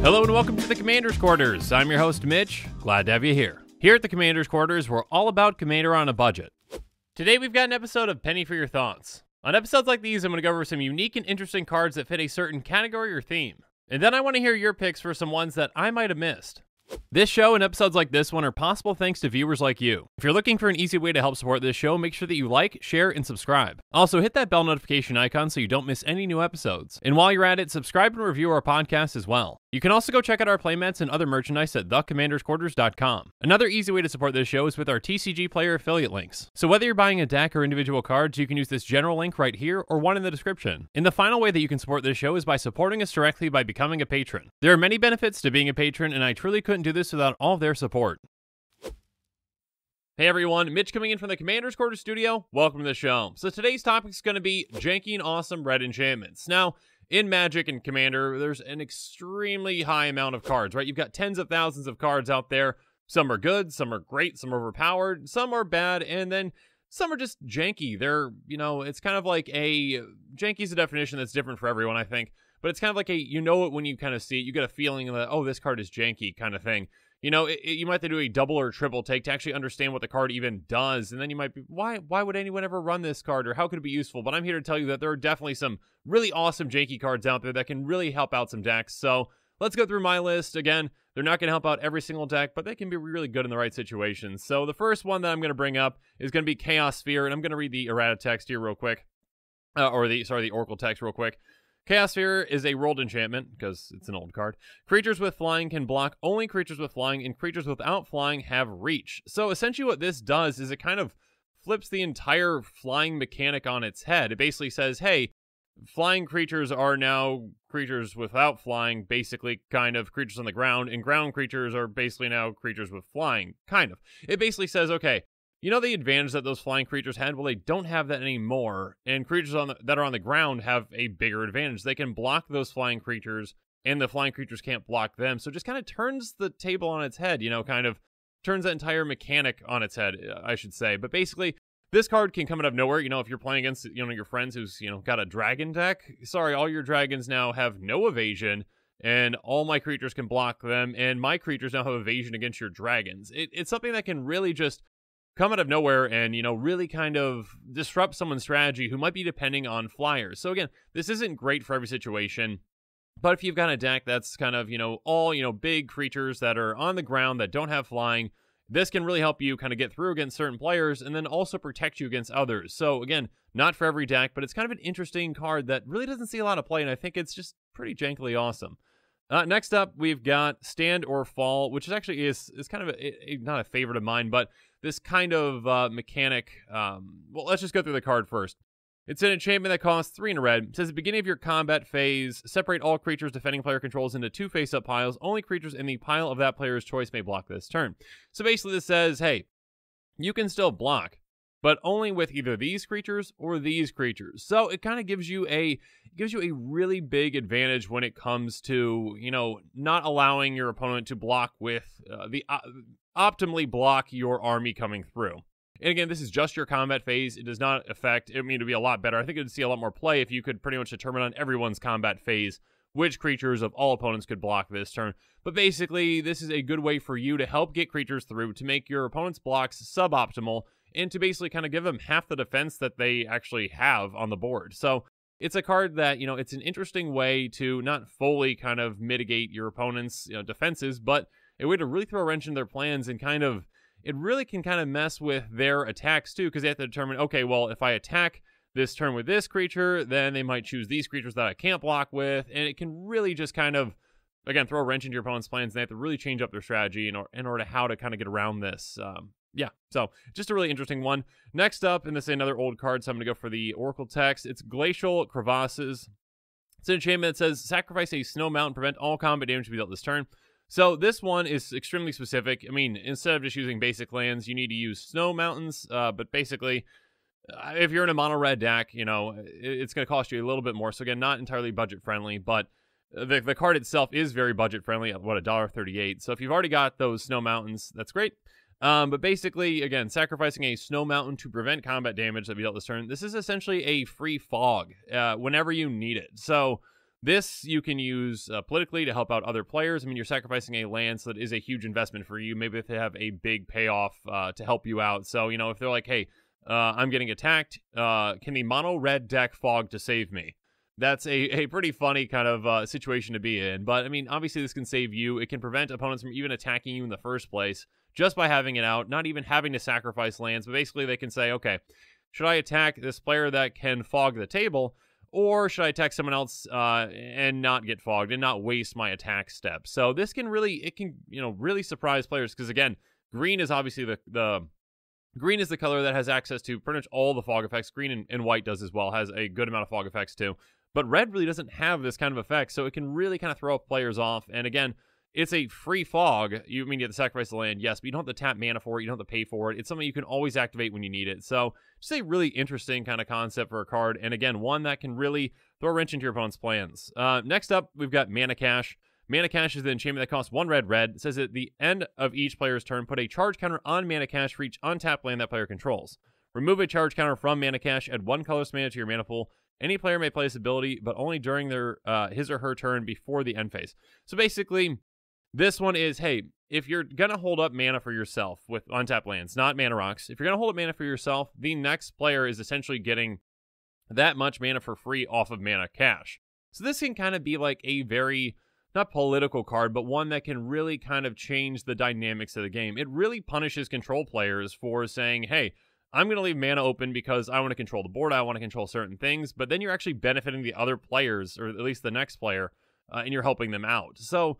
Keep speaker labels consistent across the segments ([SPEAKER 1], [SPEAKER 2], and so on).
[SPEAKER 1] Hello and welcome to the Commander's Quarters. I'm your host, Mitch. Glad to have you here. Here at the Commander's Quarters, we're all about Commander on a budget. Today, we've got an episode of Penny for Your Thoughts. On episodes like these, I'm going to go over some unique and interesting cards that fit a certain category or theme. And then I want to hear your picks for some ones that I might have missed. This show and episodes like this one are possible thanks to viewers like you. If you're looking for an easy way to help support this show, make sure that you like, share, and subscribe. Also, hit that bell notification icon so you don't miss any new episodes. And while you're at it, subscribe and review our podcast as well. You can also go check out our playmats and other merchandise at thecommandersquarters.com. Another easy way to support this show is with our TCG player affiliate links. So whether you're buying a deck or individual cards, you can use this general link right here or one in the description. And the final way that you can support this show is by supporting us directly by becoming a patron. There are many benefits to being a patron, and I truly couldn't couldn't do this without all their support. Hey everyone, Mitch coming in from the Commander's Quarter Studio. Welcome to the show. So today's topic is going to be and awesome red enchantments. Now, in Magic and Commander, there's an extremely high amount of cards, right? You've got tens of thousands of cards out there. Some are good, some are great, some are overpowered, some are bad, and then some are just janky. They're, you know, it's kind of like a janky is a definition that's different for everyone, I think but it's kind of like a you know it when you kind of see it. You get a feeling that oh this card is janky kind of thing. You know, it, it, you might have to do a double or triple take to actually understand what the card even does, and then you might be, why why would anyone ever run this card, or how could it be useful? But I'm here to tell you that there are definitely some really awesome janky cards out there that can really help out some decks. So let's go through my list again. They're not going to help out every single deck, but they can be really good in the right situations. So the first one that I'm going to bring up is going to be Chaos Sphere, and I'm going to read the errata text here real quick, uh, or the sorry the Oracle text real quick. Chaos Fear is a rolled enchantment because it's an old card. Creatures with flying can block only creatures with flying, and creatures without flying have reach. So essentially, what this does is it kind of flips the entire flying mechanic on its head. It basically says, hey, flying creatures are now creatures without flying, basically kind of creatures on the ground, and ground creatures are basically now creatures with flying, kind of. It basically says, okay, you know the advantage that those flying creatures had? Well, they don't have that anymore, and creatures on the, that are on the ground have a bigger advantage. They can block those flying creatures, and the flying creatures can't block them. So it just kind of turns the table on its head, you know, kind of turns that entire mechanic on its head, uh, I should say. But basically, this card can come out of nowhere. You know, if you're playing against you know your friends who's you know got a dragon deck, sorry, all your dragons now have no evasion, and all my creatures can block them, and my creatures now have evasion against your dragons. It, it's something that can really just come out of nowhere and you know really kind of disrupt someone's strategy who might be depending on flyers. So again, this isn't great for every situation. But if you've got a deck that's kind of, you know, all, you know, big creatures that are on the ground that don't have flying, this can really help you kind of get through against certain players and then also protect you against others. So again, not for every deck, but it's kind of an interesting card that really doesn't see a lot of play, and I think it's just pretty jankily awesome. Uh, next up, we've got Stand or Fall, which actually is is kind of a, a, not a favorite of mine, but this kind of uh, mechanic. Um, well, let's just go through the card first. It's an enchantment that costs three in a red. It says at the beginning of your combat phase, separate all creatures defending player controls into two face up piles. Only creatures in the pile of that player's choice may block this turn. So basically, this says, hey, you can still block, but only with either these creatures or these creatures. So it kind of gives you a gives you a really big advantage when it comes to you know not allowing your opponent to block with uh, the uh, optimally block your army coming through. And again, this is just your combat phase. It does not affect. I mean, it'd be a lot better. I think it'd see a lot more play if you could pretty much determine on everyone's combat phase which creatures of all opponents could block this turn. But basically, this is a good way for you to help get creatures through to make your opponent's blocks suboptimal and to basically kind of give them half the defense that they actually have on the board. So it's a card that, you know, it's an interesting way to not fully kind of mitigate your opponent's you know, defenses, but a way to really throw a wrench in their plans and kind of, it really can kind of mess with their attacks too, because they have to determine, okay, well, if I attack this turn with this creature, then they might choose these creatures that I can't block with, and it can really just kind of again throw a wrench into your opponent's plans and they have to really change up their strategy in, or, in order to how to kind of get around this um, yeah, so just a really interesting one. Next up, and this is another old card, so I'm going to go for the Oracle text. It's Glacial Crevasses. It's an enchantment that says sacrifice a snow Mountain, prevent all combat damage to be dealt this turn. So this one is extremely specific. I mean, instead of just using basic lands, you need to use snow mountains. Uh, but basically, uh, if you're in a mono red deck, you know it's going to cost you a little bit more. So again, not entirely budget friendly, but uh, the the card itself is very budget friendly at what a dollar thirty eight. So if you've already got those snow mountains, that's great. Um, but basically, again, sacrificing a snow mountain to prevent combat damage that we dealt this turn. This is essentially a free fog uh, whenever you need it. So this you can use uh, politically to help out other players. I mean, you're sacrificing a land, so that is a huge investment for you. Maybe if they have a big payoff uh, to help you out. So you know, if they're like, "Hey, uh, I'm getting attacked. Uh, can the mono red deck fog to save me?" That's a, a pretty funny kind of uh, situation to be in. But I mean, obviously, this can save you. It can prevent opponents from even attacking you in the first place just by having it out, not even having to sacrifice lands. But basically, they can say, okay, should I attack this player that can fog the table? Or should I attack someone else uh, and not get fogged and not waste my attack step? So this can really, it can, you know, really surprise players because again, green is obviously the, the green is the color that has access to pretty much all the fog effects. Green and, and white does as well, has a good amount of fog effects too. But red really doesn't have this kind of effect, so it can really kind of throw players off. And again, it's a free fog. You mean you have to sacrifice the land, yes, but you don't have to tap mana for it. You don't have to pay for it. It's something you can always activate when you need it. So just a really interesting kind of concept for a card, and again, one that can really throw a wrench into your opponent's plans. Uh, next up, we've got Mana Cash. Mana Cash is the enchantment that costs one red red. It says at the end of each player's turn, put a charge counter on Mana Cash for each untapped land that player controls. Remove a charge counter from Mana Cash, add one colorless mana to your mana pool, any player may play this ability, but only during their uh, his or her turn before the end phase. So basically, this one is hey, if you're gonna hold up mana for yourself with untapped lands, not mana rocks, if you're gonna hold up mana for yourself, the next player is essentially getting that much mana for free off of mana cash. So this can kind of be like a very not political card, but one that can really kind of change the dynamics of the game. It really punishes control players for saying, hey, I'm going to leave mana open because I want to control the board. I want to control certain things. But then you're actually benefiting the other players, or at least the next player, uh, and you're helping them out. So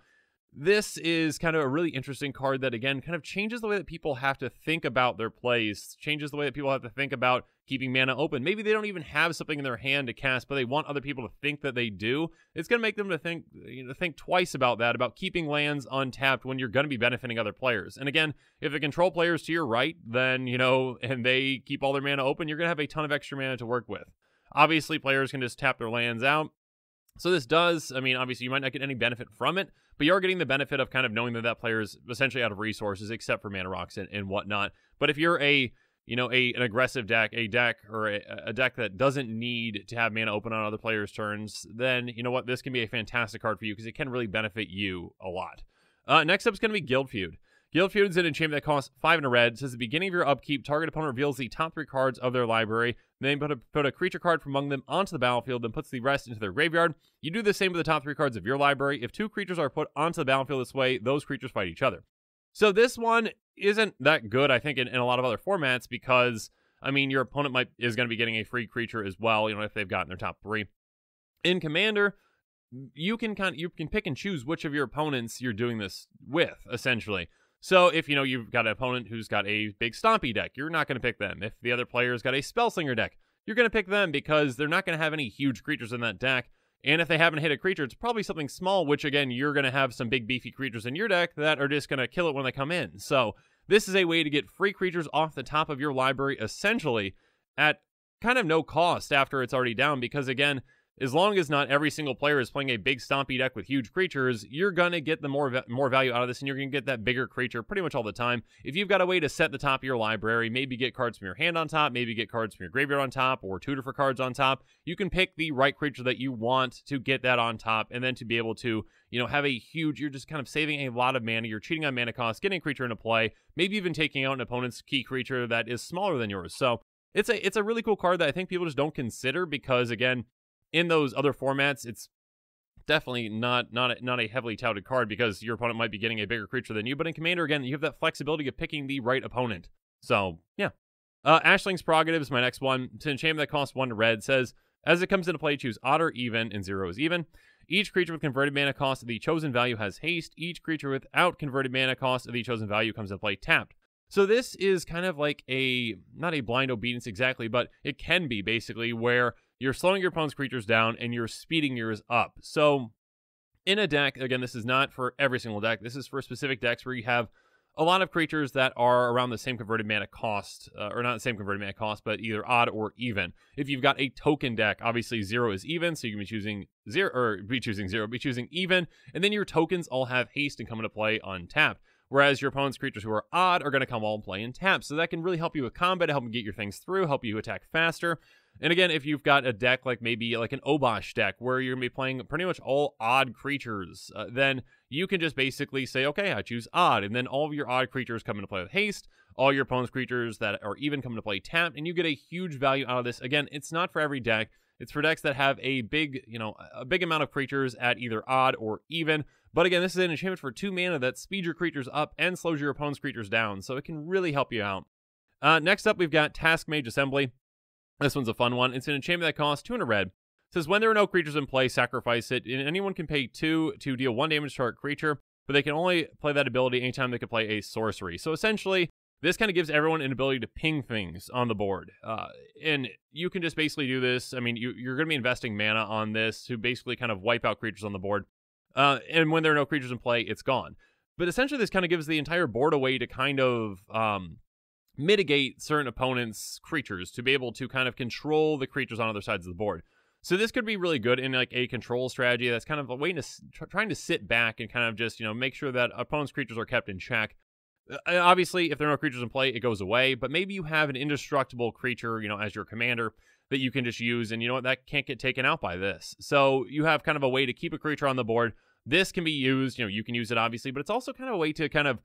[SPEAKER 1] this is kind of a really interesting card that, again, kind of changes the way that people have to think about their plays, changes the way that people have to think about keeping mana open. Maybe they don't even have something in their hand to cast, but they want other people to think that they do. It's going to make them to think, you know, think twice about that, about keeping lands untapped when you're going to be benefiting other players. And again, if the control player is to your right, then you know, and they keep all their mana open, you're going to have a ton of extra mana to work with. Obviously, players can just tap their lands out so this does, I mean, obviously you might not get any benefit from it, but you are getting the benefit of kind of knowing that that player is essentially out of resources except for mana rocks and, and whatnot. But if you're a you know a an aggressive deck, a deck or a, a deck that doesn't need to have mana open on other players' turns, then you know what this can be a fantastic card for you because it can really benefit you a lot. Uh, next up is going to be Guild Feud. Guild Feud is an enchantment that costs five and a red. at the beginning of your upkeep, target opponent reveals the top three cards of their library. Then put a, put a creature card from among them onto the battlefield, then puts the rest into their graveyard. You do the same with the top three cards of your library. If two creatures are put onto the battlefield this way, those creatures fight each other. So this one isn't that good, I think, in, in a lot of other formats because I mean your opponent might is going to be getting a free creature as well, you know, if they've gotten their top three. In Commander, you can kind of, you can pick and choose which of your opponents you're doing this with, essentially. So if you know you've got an opponent who's got a big stompy deck, you're not going to pick them. If the other player's got a spellslinger deck, you're going to pick them because they're not going to have any huge creatures in that deck. And if they haven't hit a creature, it's probably something small, which again, you're going to have some big beefy creatures in your deck that are just going to kill it when they come in. So this is a way to get free creatures off the top of your library essentially at kind of no cost after it's already down because again, as long as not every single player is playing a big stompy deck with huge creatures, you're going to get the more va- more value out of this and you're going to get that bigger creature pretty much all the time. If you've got a way to set the top of your library, maybe get cards from your hand on top, maybe get cards from your graveyard on top or tutor for cards on top, you can pick the right creature that you want to get that on top and then to be able to, you know, have a huge you're just kind of saving a lot of mana, you're cheating on mana cost, getting a creature into play, maybe even taking out an opponent's key creature that is smaller than yours. So, it's a it's a really cool card that I think people just don't consider because again, in those other formats, it's definitely not not a, not a heavily touted card because your opponent might be getting a bigger creature than you. But in Commander, again, you have that flexibility of picking the right opponent. So yeah, uh, Ashling's Prerogative is my next one. To enchant that costs one red says as it comes into play, choose odd or even, and zero is even. Each creature with converted mana cost of the chosen value has haste. Each creature without converted mana cost of the chosen value comes into play tapped. So this is kind of like a not a blind obedience exactly, but it can be basically where you're slowing your opponent's creatures down and you're speeding yours up. So, in a deck, again, this is not for every single deck. This is for specific decks where you have a lot of creatures that are around the same converted mana cost, uh, or not the same converted mana cost, but either odd or even. If you've got a token deck, obviously zero is even, so you can be choosing zero, or be choosing zero, be choosing even, and then your tokens all have haste and come into play untapped. Whereas your opponent's creatures who are odd are going to come all and play in tap. So that can really help you with combat, help you get your things through, help you attack faster. And again, if you've got a deck like maybe like an Obosh deck where you're going to be playing pretty much all odd creatures, uh, then you can just basically say, okay, I choose odd. And then all of your odd creatures come into play with haste, all your opponent's creatures that are even come into play tapped, and you get a huge value out of this. Again, it's not for every deck. It's for decks that have a big, you know, a big amount of creatures at either odd or even. But again, this is an enchantment for two mana that speeds your creatures up and slows your opponent's creatures down, so it can really help you out. Uh, next up, we've got Task Mage Assembly. This one's a fun one. It's an enchantment that costs two and a red. It says when there are no creatures in play, sacrifice it. And anyone can pay two to deal one damage to a creature, but they can only play that ability anytime they can play a sorcery. So essentially, this kind of gives everyone an ability to ping things on the board. Uh, and you can just basically do this. I mean, you, are going to be investing mana on this to basically kind of wipe out creatures on the board. Uh, and when there are no creatures in play, it's gone. But essentially, this kind of gives the entire board away to kind of um, mitigate certain opponents' creatures to be able to kind of control the creatures on other sides of the board. So this could be really good in like a control strategy that's kind of a way to trying to sit back and kind of just you know make sure that opponents' creatures are kept in check. Uh, uh, obviously, if there are no creatures in play, it goes away. But maybe you have an indestructible creature, you know, as your commander that you can just use, and you know what that can't get taken out by this. So you have kind of a way to keep a creature on the board. This can be used, you know, you can use it obviously, but it's also kind of a way to kind of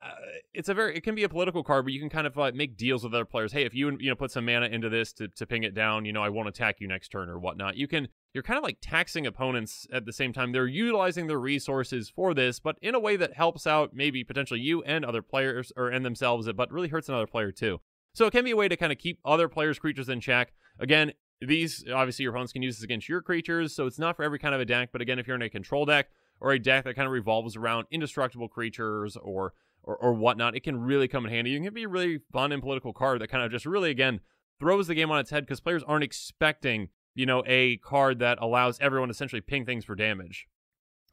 [SPEAKER 1] uh, it's a very it can be a political card but you can kind of like make deals with other players hey if you you know put some mana into this to, to ping it down you know i won't attack you next turn or whatnot you can you're kind of like taxing opponents at the same time they're utilizing their resources for this but in a way that helps out maybe potentially you and other players or and themselves but really hurts another player too so it can be a way to kind of keep other players creatures in check again these obviously your opponents can use this against your creatures so it's not for every kind of a deck but again if you're in a control deck or a deck that kind of revolves around indestructible creatures or or, or whatnot, it can really come in handy. You can be a really fun and political card that kind of just really, again, throws the game on its head because players aren't expecting, you know, a card that allows everyone essentially ping things for damage.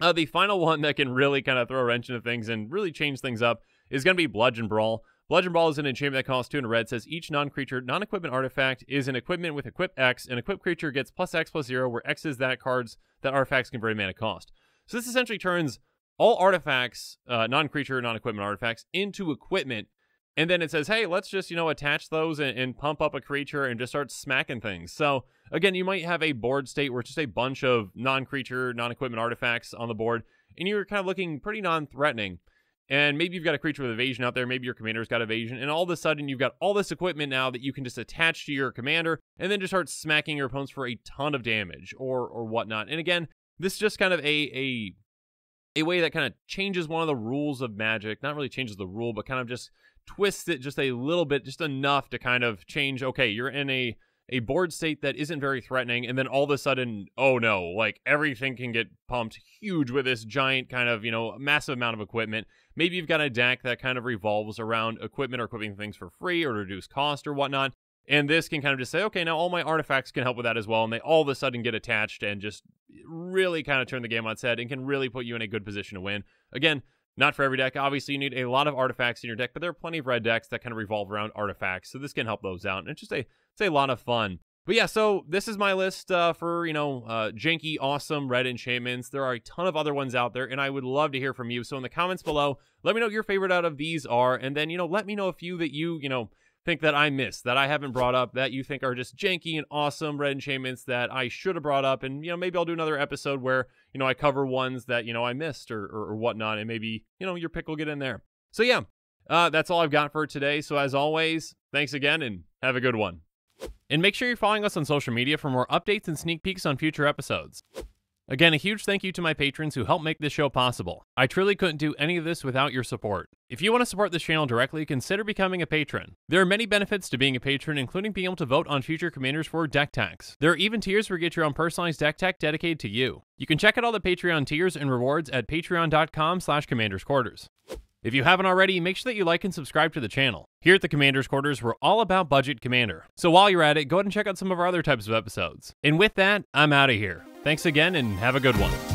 [SPEAKER 1] Uh, the final one that can really kind of throw a wrench into things and really change things up is going to be Bludgeon Brawl. Bludgeon Ball is an enchantment that costs two and red. Says each non-creature, non-equipment artifact is an equipment with equip X, and equip creature gets plus X plus zero, where X is that card's that artifact's converted mana cost. So this essentially turns all artifacts, uh, non creature, non equipment artifacts, into equipment. And then it says, hey, let's just, you know, attach those and, and, pump up a creature and just start smacking things. So, again, you might have a board state where it's just a bunch of non creature, non equipment artifacts on the board, and you're kind of looking pretty non threatening. And maybe you've got a creature with evasion out there, maybe your commander's got evasion, and all of a sudden you've got all this equipment now that you can just attach to your commander and then just start smacking your opponents for a ton of damage or or whatnot. And again, this is just kind of a a a way that kind of changes one of the rules of magic, not really changes the rule, but kind of just twists it just a little bit, just enough to kind of change, okay, you're in a a board state that isn't very threatening, and then all of a sudden, oh no, like everything can get pumped huge with this giant kind of, you know, massive amount of equipment. Maybe you've got a deck that kind of revolves around equipment or equipping things for free or to reduce cost or whatnot. And this can kind of just say, okay, now all my artifacts can help with that as well. And they all of a sudden get attached and just really kind of turn the game on its head and can really put you in a good position to win. Again, not for every deck. Obviously, you need a lot of artifacts in your deck, but there are plenty of red decks that kind of revolve around artifacts. So this can help those out. And it's just a, it's a lot of fun. But yeah, so this is my list uh, for, you know, uh, janky, awesome red enchantments. There are a ton of other ones out there, and I would love to hear from you. So in the comments below, let me know what your favorite out of these are. And then, you know, let me know a few that you, you know, think that I missed, that I haven't brought up, that you think are just janky and awesome red enchantments that I should have brought up. And, you know, maybe I'll do another episode where, you know, I cover ones that, you know, I missed or, or, or whatnot. And maybe, you know, your pick will get in there. So, yeah, uh, that's all I've got for today. So, as always, thanks again and have a good one. And make sure you're following us on social media for more updates and sneak peeks on future episodes. Again, a huge thank you to my patrons who help make this show possible. I truly couldn't do any of this without your support. If you want to support this channel directly, consider becoming a patron. There are many benefits to being a patron, including being able to vote on future commanders for deck techs. There are even tiers where you get your own personalized deck tech dedicated to you. You can check out all the Patreon tiers and rewards at patreon.com slash commandersquarters. If you haven't already, make sure that you like and subscribe to the channel. Here at the Commander's Quarters, we're all about Budget Commander. So while you're at it, go ahead and check out some of our other types of episodes. And with that, I'm out of here. Thanks again and have a good one.